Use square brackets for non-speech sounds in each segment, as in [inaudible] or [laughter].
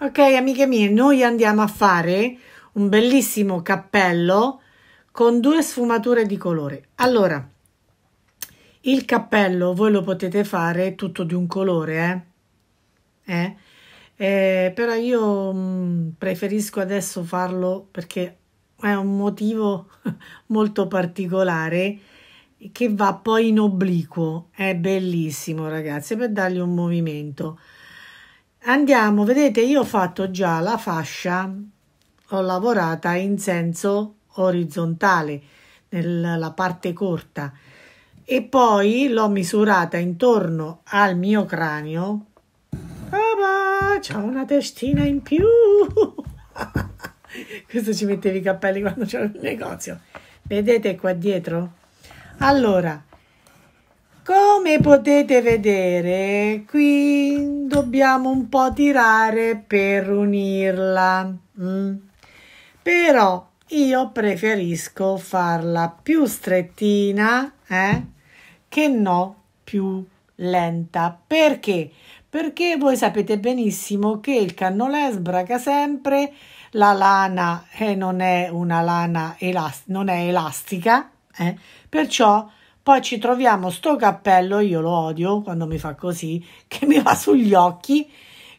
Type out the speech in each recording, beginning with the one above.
Ok, amiche mie, noi andiamo a fare un bellissimo cappello con due sfumature di colore. Allora, il cappello voi lo potete fare tutto di un colore, eh? eh? eh però io mm, preferisco adesso farlo perché è un motivo [laughs] molto particolare che va poi in obliquo. È bellissimo, ragazzi, per dargli un movimento andiamo vedete io ho fatto già la fascia ho lavorata in senso orizzontale nella parte corta e poi l'ho misurata intorno al mio cranio Papà, c'ha una testina in più [laughs] questo ci mettevi i cappelli quando c'era il negozio vedete qua dietro allora come potete vedere, qui dobbiamo un po' tirare per unirla. Mm. Però io preferisco farla più strettina eh, che no più lenta. Perché? Perché voi sapete benissimo che il cannolè sbraca sempre, la lana eh, non è una lana elastica, non è elastica, eh, perciò poi ci troviamo sto cappello, io lo odio quando mi fa così, che mi va sugli occhi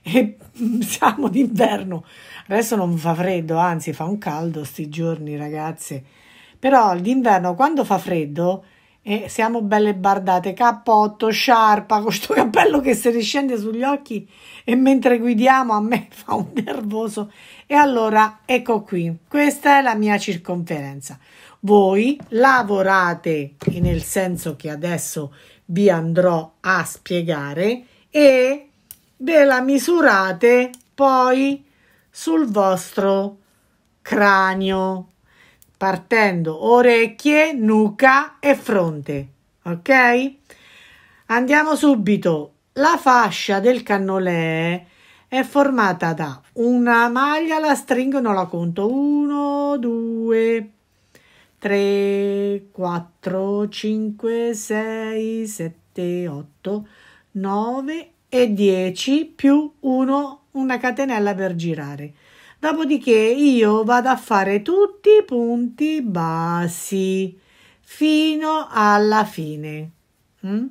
e mm, siamo d'inverno. Adesso non fa freddo, anzi fa un caldo sti giorni, ragazze. Però d'inverno quando fa freddo e siamo belle bardate, cappotto, sciarpa, con [laughs] questo cappello che si riscende sugli occhi e mentre guidiamo a me fa un nervoso. E allora ecco qui, questa è la mia circonferenza. Voi lavorate nel senso che adesso vi andrò a spiegare e ve la misurate poi sul vostro cranio partendo orecchie, nuca e fronte. Ok? Andiamo subito. La fascia del cannolè è formata da una maglia, la stringono, la conto 1, 2, 3, 4, 5, 6, 7, 8, 9 e 10 più 1, una catenella per girare. Dopodiché io vado a fare tutti i punti bassi fino alla fine. Mm?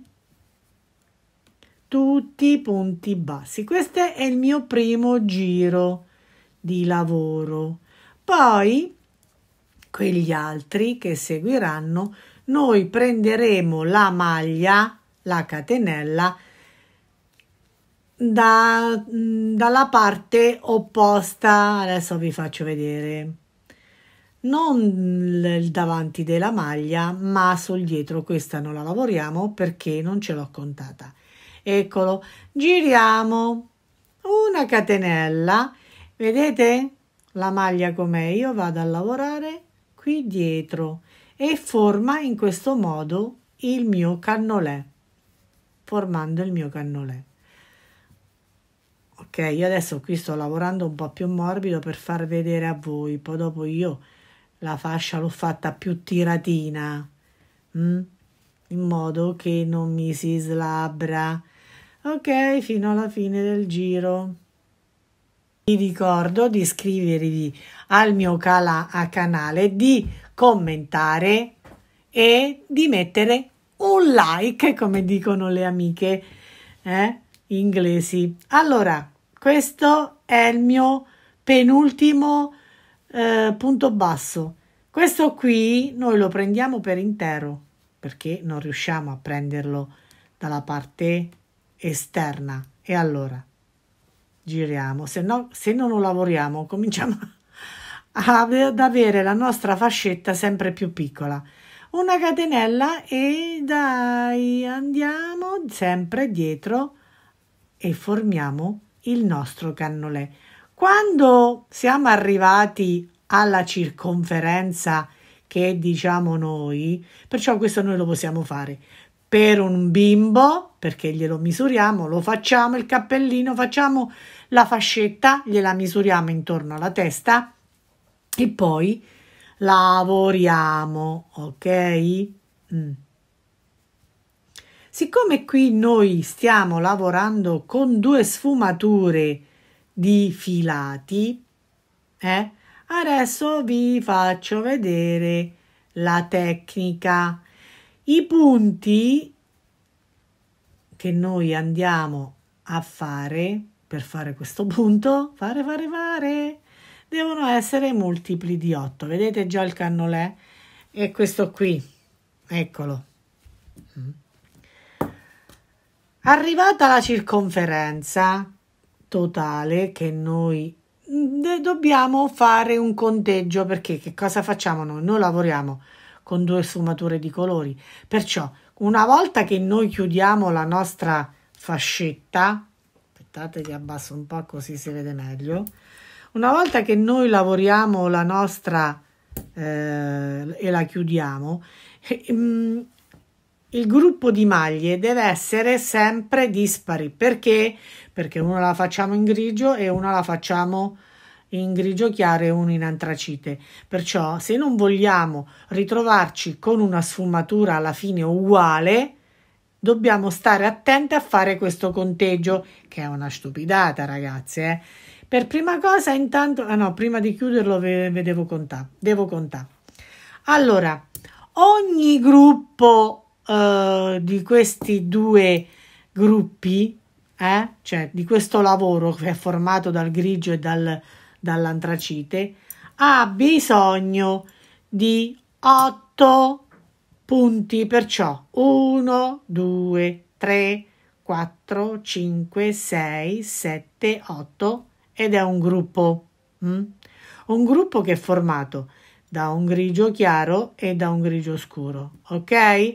Tutti i punti bassi. Questo è il mio primo giro di lavoro. Poi quegli altri che seguiranno, noi prenderemo la maglia, la catenella da, mm, dalla parte opposta. Adesso vi faccio vedere. Non il davanti della maglia, ma sul dietro. Questa non la lavoriamo perché non ce l'ho contata. Eccolo, giriamo una catenella. Vedete la maglia com'è? Io vado a lavorare qui dietro e forma in questo modo il mio cannolè, formando il mio cannolè ok io adesso qui sto lavorando un po' più morbido per far vedere a voi poi dopo io la fascia l'ho fatta più tiratina mh? Mm? in modo che non mi si slabra ok fino alla fine del giro vi ricordo di iscrivervi al mio cala- a canale di commentare e di mettere un like come dicono le amiche eh? inglesi. Allora, questo è il mio penultimo eh, punto basso. Questo qui noi lo prendiamo per intero perché non riusciamo a prenderlo dalla parte esterna. E allora giriamo, se, no, se non lo lavoriamo [laughs] cominciamo ad avere la nostra fascetta sempre più piccola. Una catenella e dai, andiamo sempre dietro e formiamo il nostro cannolè. Quando siamo arrivati alla circonferenza che diciamo noi, perciò questo noi lo possiamo fare per un bimbo, perché glielo misuriamo, lo facciamo il cappellino, facciamo la fascetta, gliela misuriamo intorno alla testa e poi lavoriamo, ok? Mm. Siccome qui noi stiamo lavorando con due sfumature di filati, eh, adesso vi faccio vedere la tecnica. I punti che noi andiamo a fare per fare questo punto, fare, fare, fare, devono essere multipli di 8. Vedete già il cannolè? E questo qui, eccolo. Mm. Arrivata la circonferenza totale che noi mm, dobbiamo fare un conteggio perché che cosa facciamo noi? Noi lavoriamo con due sfumature di colori, perciò una volta che noi chiudiamo la nostra fascetta, aspettate che abbasso un po' così si vede meglio, una volta che noi lavoriamo la nostra eh, e la chiudiamo, eh, mm, il gruppo di maglie deve essere sempre dispari perché perché una la facciamo in grigio e una la facciamo in grigio chiaro e una in antracite perciò se non vogliamo ritrovarci con una sfumatura alla fine uguale dobbiamo stare attenti a fare questo conteggio che è una stupidata ragazze eh? per prima cosa intanto ah no prima di chiuderlo ve, ve devo contare devo contare allora ogni gruppo uh, di questi due gruppi, eh? cioè di questo lavoro che è formato dal grigio e dal, dall'antracite, ha bisogno di 8 punti, perciò 1, 2, 3, 4, 5, 6, 7, 8 ed è un gruppo. Mm? Un gruppo che è formato da un grigio chiaro e da un grigio scuro, ok?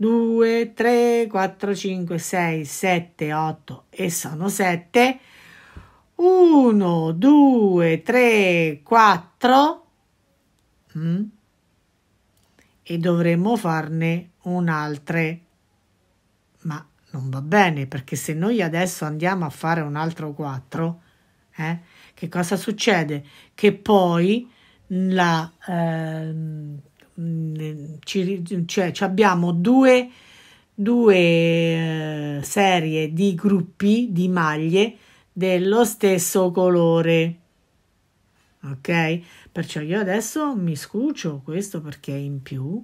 2, 3, 4, 5, 6, 7, 8 e sono 7. 1, 2, 3, 4 e dovremmo farne un'altra. Ma non va bene perché se noi adesso andiamo a fare un altro 4, eh, che cosa succede? Che poi la... Eh, ci, cioè, abbiamo due, due eh, serie di gruppi di maglie dello stesso colore ok perciò io adesso mi scucio questo perché è in più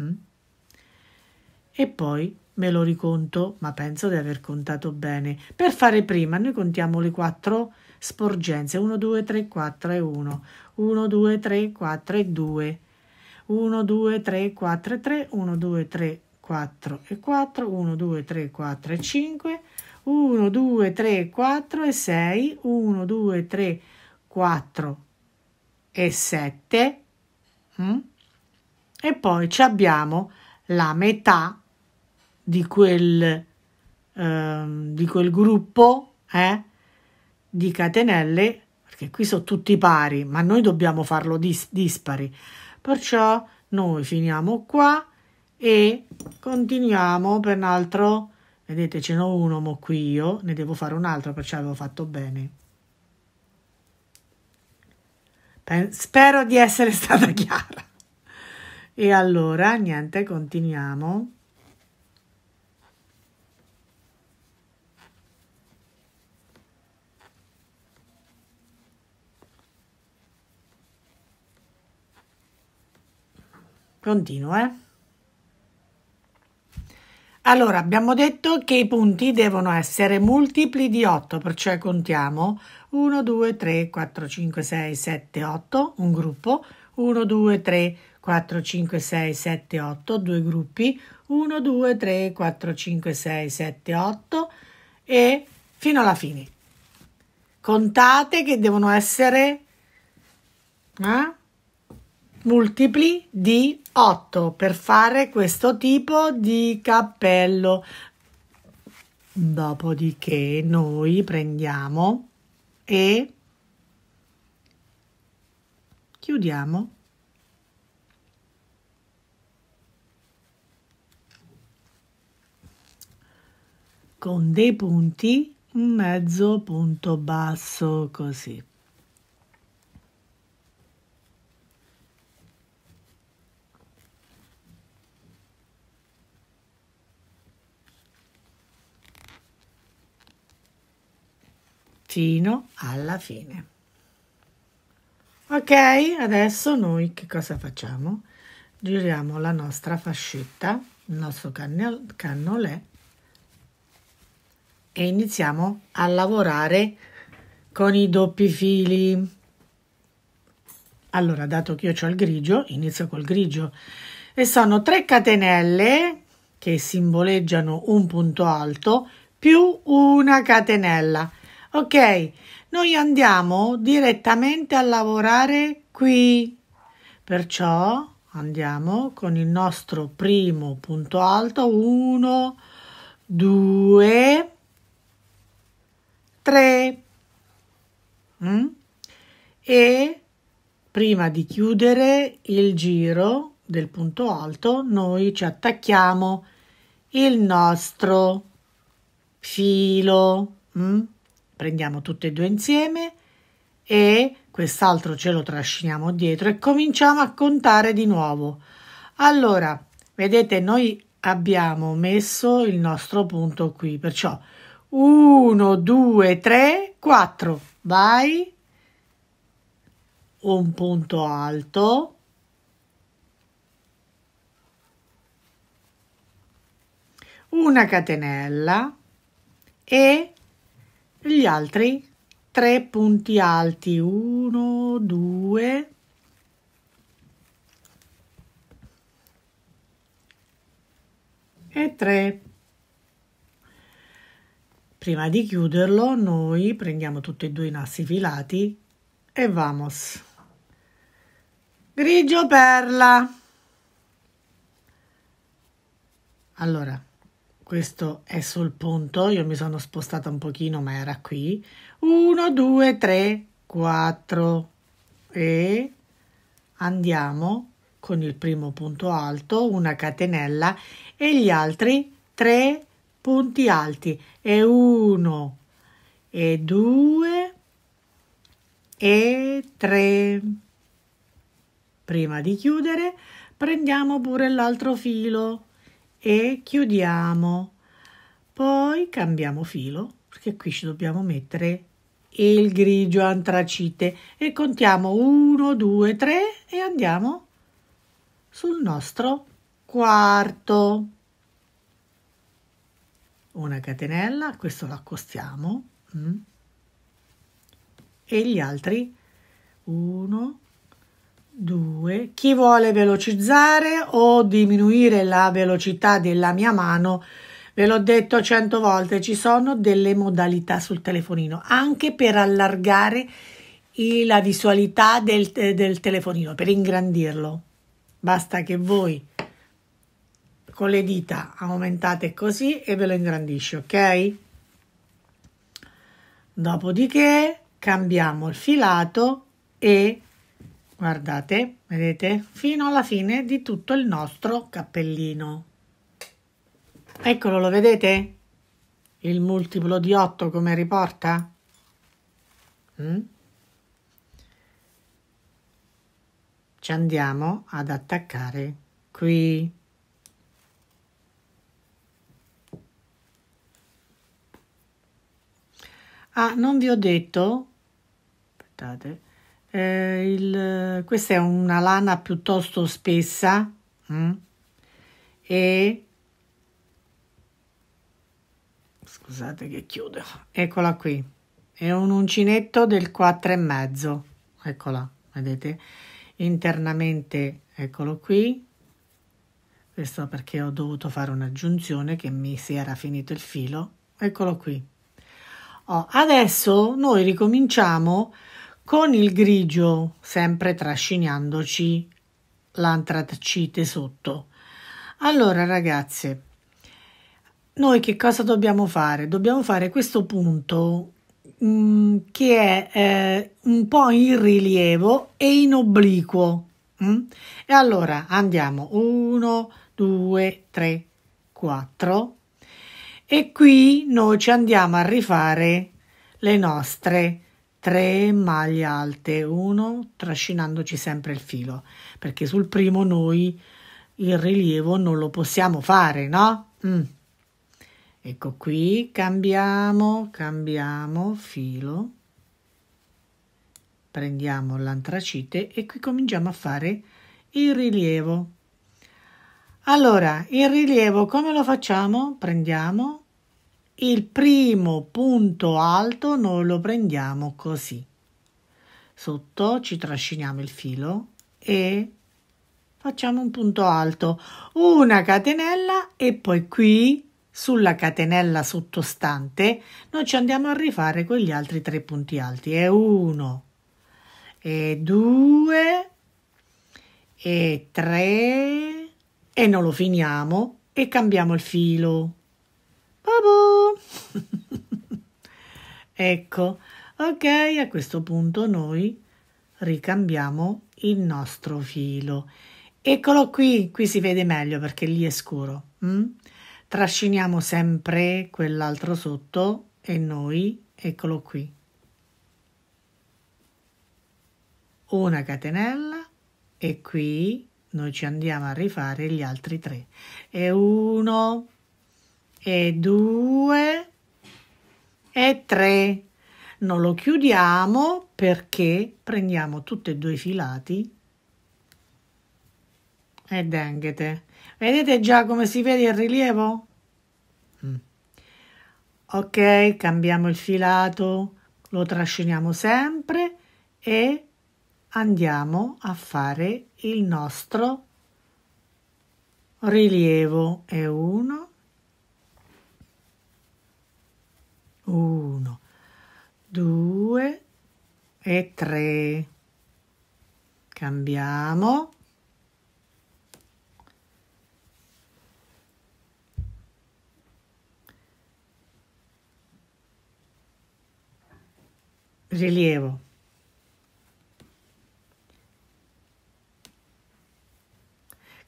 mm? e poi me lo riconto ma penso di aver contato bene per fare prima noi contiamo le quattro sporgenze 1 2 3 4 e 1 1 2 3 4 e 2 1 2 3 4 e 3 1 2 3 4 e 4 1 2 3 4 e 5 1 2 3 4 e 6 1 2 3 4 e 7 mm? e poi ci abbiamo la metà di quel, eh, di quel gruppo eh? di catenelle, perché qui sono tutti pari, ma noi dobbiamo farlo dis dispari. Perciò noi finiamo qua e continuiamo per un altro, vedete ce n'ho uno mo qui io, ne devo fare un altro perciò avevo fatto bene. spero di essere [laughs] stata chiara. E allora, niente, continuiamo. Prontino, eh? Allora, abbiamo detto che i punti devono essere multipli di 8, perciò contiamo 1, 2, 3, 4, 5, 6, 7, 8, un gruppo, 1, 2, 3, 4, 5, 6, 7, 8, due gruppi, 1, 2, 3, 4, 5, 6, 7, 8 e fino alla fine. Contate che devono essere... Eh? multipli di 8 per fare questo tipo di cappello. Dopodiché noi prendiamo e chiudiamo. con dei punti un mezzo punto basso così fino alla fine. Ok, adesso noi che cosa facciamo? Giriamo la nostra fascetta, il nostro cannolè e iniziamo a lavorare con i doppi fili. Allora, dato che io ho il grigio, inizio col grigio e sono 3 catenelle che simboleggiano un punto alto più una catenella Ok, noi andiamo direttamente a lavorare qui. Perciò andiamo con il nostro primo punto alto 1 2 3 mm? e prima di chiudere il giro del punto alto noi ci attacchiamo il nostro filo mm? prendiamo tutte e due insieme e quest'altro ce lo trasciniamo dietro e cominciamo a contare di nuovo. Allora, vedete, noi abbiamo messo il nostro punto qui, perciò 1, 2, 3, 4, vai, un punto alto, una catenella e gli altri tre punti alti uno, due, e tre. prima di chiuderlo noi prendiamo tutti e due i nastri filati e vamos grigio perla allora questo è sul punto, io mi sono spostata un pochino ma era qui, 1, 2, 3, 4 e andiamo con il primo punto alto, una catenella e gli altri 3 punti alti e 1 e 2 e 3. Prima di chiudere prendiamo pure l'altro filo e chiudiamo. Poi cambiamo filo perché qui ci dobbiamo mettere il grigio antracite e contiamo 1, 2, 3 e andiamo sul nostro quarto. Una catenella, questo lo accostiamo mm, e gli altri 1, 2 2. Chi vuole velocizzare o diminuire la velocità della mia mano? Ve l'ho detto cento volte, ci sono delle modalità sul telefonino, anche per allargare la visualità del, del telefonino, per ingrandirlo. Basta che voi con le dita aumentate così e ve lo ingrandisce, ok? Dopodiché cambiamo il filato e Guardate, vedete, fino alla fine di tutto il nostro cappellino. Eccolo, lo vedete? Il multiplo di 8 come riporta? Mm? Ci andiamo ad attaccare qui. Ah, non vi ho detto, aspettate, eh, il, questa è una lana piuttosto spessa mh? Mm? e scusate che chiudo eccola qui è un uncinetto del 4 e mezzo eccola vedete internamente eccolo qui questo perché ho dovuto fare un'aggiunzione che mi si era finito il filo eccolo qui oh, adesso noi ricominciamo con il grigio sempre trascinandoci l'antracite sotto. Allora ragazze, noi che cosa dobbiamo fare? Dobbiamo fare questo punto mm, che è eh, un po' in rilievo e in obliquo. Mh? Mm? E allora andiamo 1, 2, 3, 4 e qui noi ci andiamo a rifare le nostre tre maglie alte, uno trascinandoci sempre il filo, perché sul primo noi il rilievo non lo possiamo fare, no? Mm. Ecco qui, cambiamo, cambiamo filo, prendiamo l'antracite e qui cominciamo a fare il rilievo. Allora, il rilievo come lo facciamo? Prendiamo il primo punto alto noi lo prendiamo così. Sotto ci trasciniamo il filo e facciamo un punto alto, una catenella e poi qui sulla catenella sottostante noi ci andiamo a rifare quegli altri tre punti alti e uno, e 2 e 3 e non lo finiamo e cambiamo il filo Babù! [laughs] ecco, ok, a questo punto noi ricambiamo il nostro filo. Eccolo qui, qui si vede meglio perché lì è scuro. Mm? Trasciniamo sempre quell'altro sotto e noi, eccolo qui. Una catenella e qui noi ci andiamo a rifare gli altri tre. E uno, e due e tre. Non lo chiudiamo perché prendiamo tutti e due i filati e denghete. Vedete già come si vede il rilievo? Mm. Ok, cambiamo il filato, lo trasciniamo sempre e andiamo a fare il nostro rilievo e uno, 1, 2 e 3. Cambiamo. Rilievo.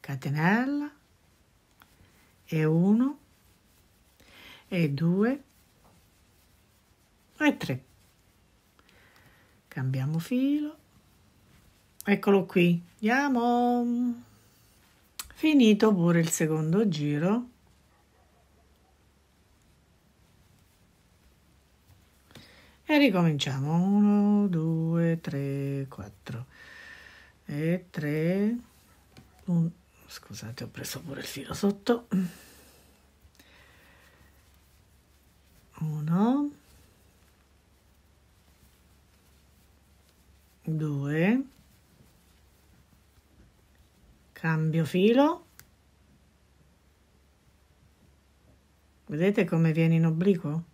Catenella e uno. e due e 3 cambiamo filo eccolo qui andiamo finito pure il secondo giro e ricominciamo 1 2 3 4 e 3 scusate ho preso pure il filo sotto 1 2 cambio filo vedete come viene in obliquo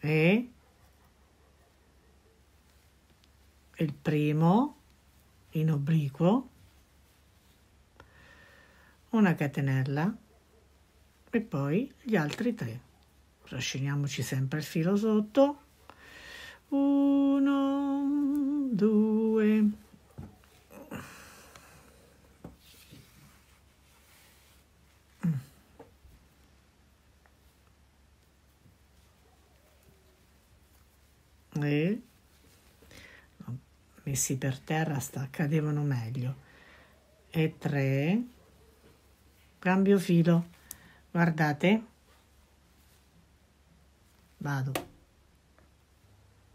e il primo in obliquo una catenella e poi gli altri tre trasciniamoci sempre il filo sotto uno, due. E messi per terra sta, cadevano meglio. E tre. Cambio filo. Guardate. Vado.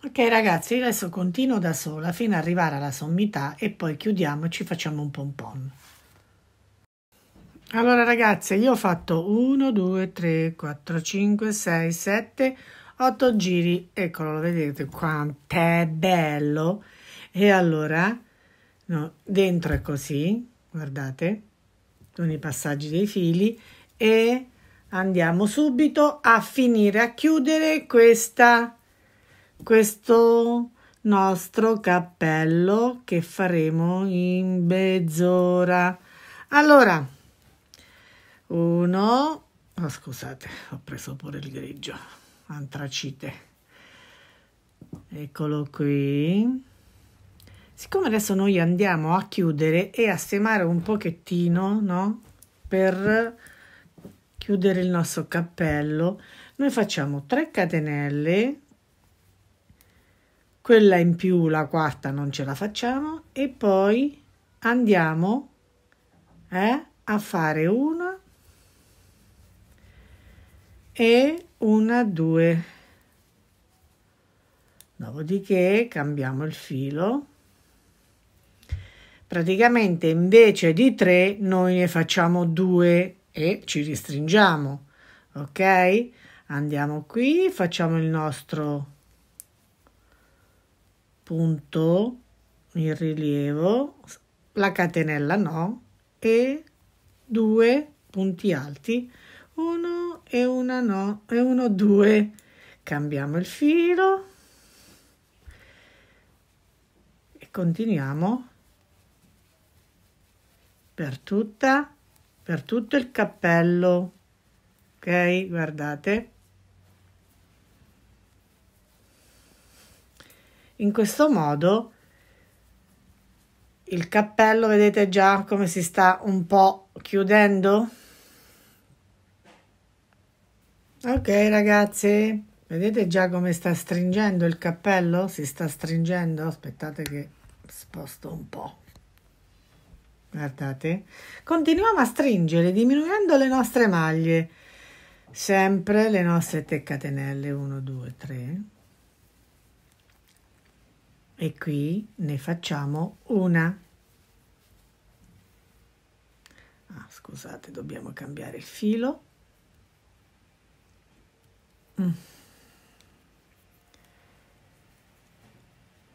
Ok ragazzi, adesso continuo da sola fino ad arrivare alla sommità e poi chiudiamo e ci facciamo un pompon. Allora ragazze, io ho fatto 1, 2, 3, 4, 5, 6, 7, 8 giri. Eccolo, lo vedete quanto è bello. E allora, no, dentro è così, guardate, con i passaggi dei fili e andiamo subito a finire, a chiudere questa questo nostro cappello che faremo in mezz'ora. Allora, uno, oh, scusate, ho preso pure il grigio, antracite. Eccolo qui. Siccome adesso noi andiamo a chiudere e a semare un pochettino, no? Per chiudere il nostro cappello, noi facciamo 3 catenelle quella in più, la quarta, non ce la facciamo e poi andiamo eh, a fare una e una, due. Dopodiché cambiamo il filo. Praticamente invece di tre noi ne facciamo due e ci ristringiamo Ok? Andiamo qui, facciamo il nostro punto il rilievo, la catenella no e due punti alti, uno e una no e uno due. Cambiamo il filo e continuiamo per tutta per tutto il cappello. Ok, guardate. In questo modo il cappello vedete già come si sta un po' chiudendo? Ok ragazzi, vedete già come sta stringendo il cappello? Si sta stringendo? Aspettate che sposto un po'. Guardate. Continuiamo a stringere diminuendo le nostre maglie. Sempre le nostre teccatenelle 1, 2, 3 e qui ne facciamo una. Ah, scusate, dobbiamo cambiare il filo. Mm.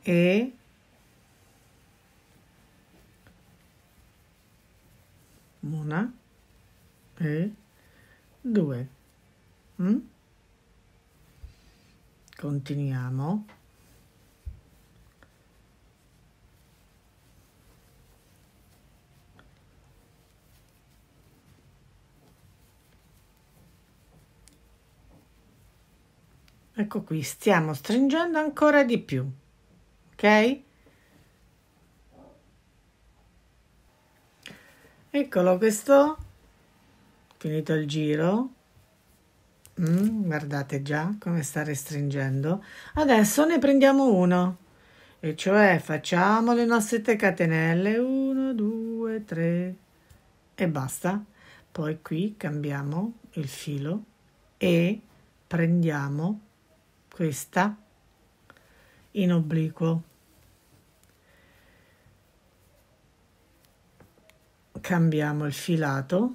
E una e due. Mm? Continuiamo. Ecco qui, stiamo stringendo ancora di più, ok? Eccolo questo, finito il giro, mm, guardate già come sta restringendo. Adesso ne prendiamo uno, e cioè facciamo le nostre tre catenelle, 1, 2, 3 e basta. Poi qui cambiamo il filo e prendiamo questa in obliquo. Cambiamo il filato.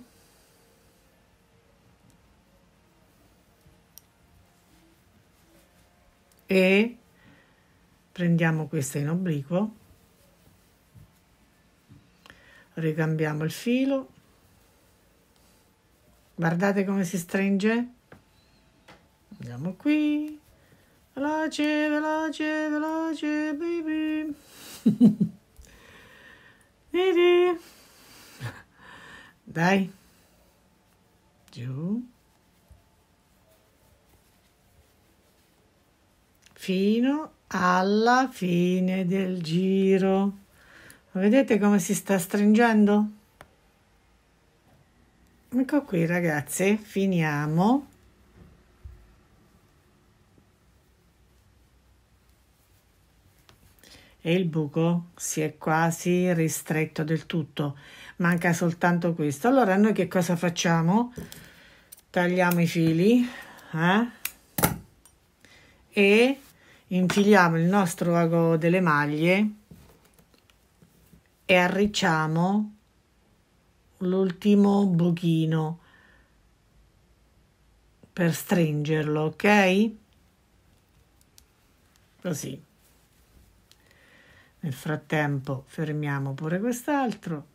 E prendiamo questa in obliquo. Ricambiamo il filo. Guardate come si stringe. Andiamo qui Veloce, veloce, veloce, baby. Vedi? [laughs] Dai. Giù. Fino alla fine del giro. Vedete come si sta stringendo? Ecco qui ragazze, finiamo. e il buco si è quasi ristretto del tutto. Manca soltanto questo. Allora noi che cosa facciamo? Tagliamo i fili eh? e infiliamo il nostro ago delle maglie e arricciamo l'ultimo buchino per stringerlo, ok? Così. Nel frattempo fermiamo pure quest'altro.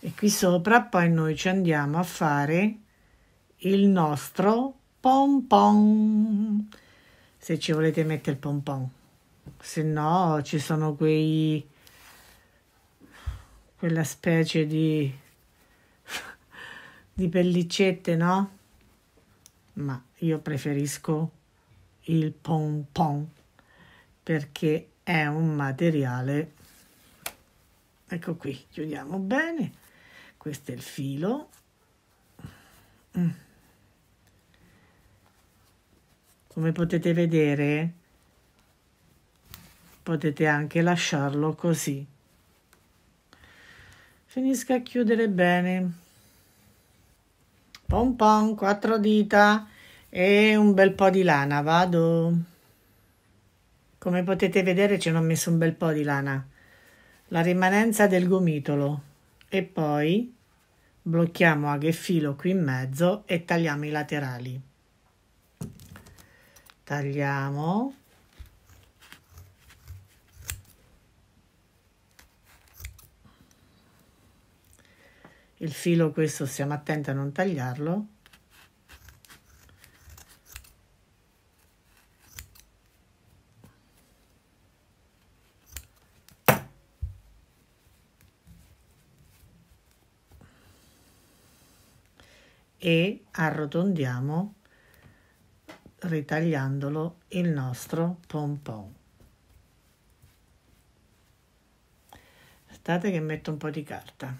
E qui sopra poi noi ci andiamo a fare il nostro pom pom se ci volete mettere il pom pom se no ci sono quei quella specie di [laughs] di pellicette no ma io preferisco il pompon perché è un materiale ecco qui chiudiamo bene questo è il filo mm. come potete vedere potete anche lasciarlo così finisca a chiudere bene pom pom quattro dita e un bel po' di lana vado come potete vedere ci hanno messo un bel po' di lana la rimanenza del gomitolo e poi blocchiamo a che filo qui in mezzo e tagliamo i laterali tagliamo il filo questo stiamo attenti a non tagliarlo e arrotondiamo ritagliandolo il nostro pompon. Aspettate che metto un po' di carta.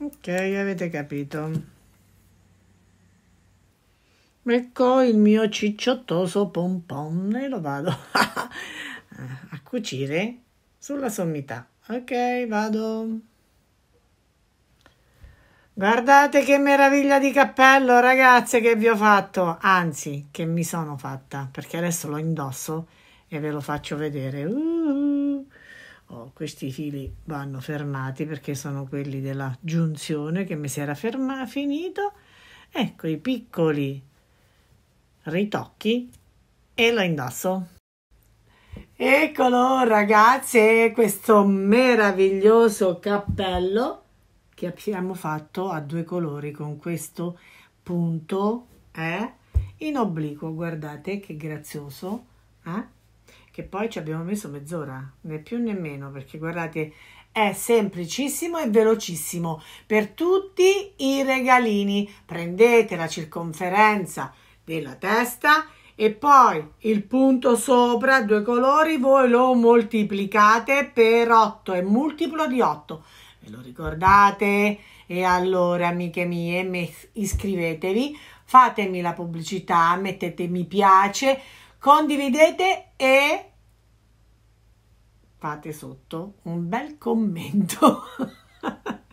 Ok, avete capito. Ecco il mio cicciottoso pompon e lo vado [laughs] a cucire sulla sommità. Ok, vado. Guardate che meraviglia di cappello, ragazze, che vi ho fatto. Anzi, che mi sono fatta, perché adesso lo indosso e ve lo faccio vedere. Uh, oh, questi fili vanno fermati perché sono quelli della giunzione che mi si era ferma, finito. Ecco i piccoli ritocchi e lo indosso. Eccolo ragazze, questo meraviglioso cappello che abbiamo fatto a due colori con questo punto eh, in obliquo, guardate che grazioso, eh? che poi ci abbiamo messo mezz'ora, né più né meno, perché guardate è semplicissimo e velocissimo per tutti i regalini. Prendete la circonferenza della testa e poi il punto sopra due colori voi lo moltiplicate per 8 è multiplo di 8 ve lo ricordate e allora amiche mie iscrivetevi fatemi la pubblicità mettete mi piace condividete e fate sotto un bel commento [laughs]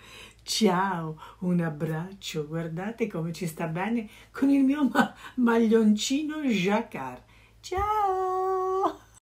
Ciao, un abbraccio, guardate come ci sta bene con il mio ma- maglioncino jacquard. Ciao!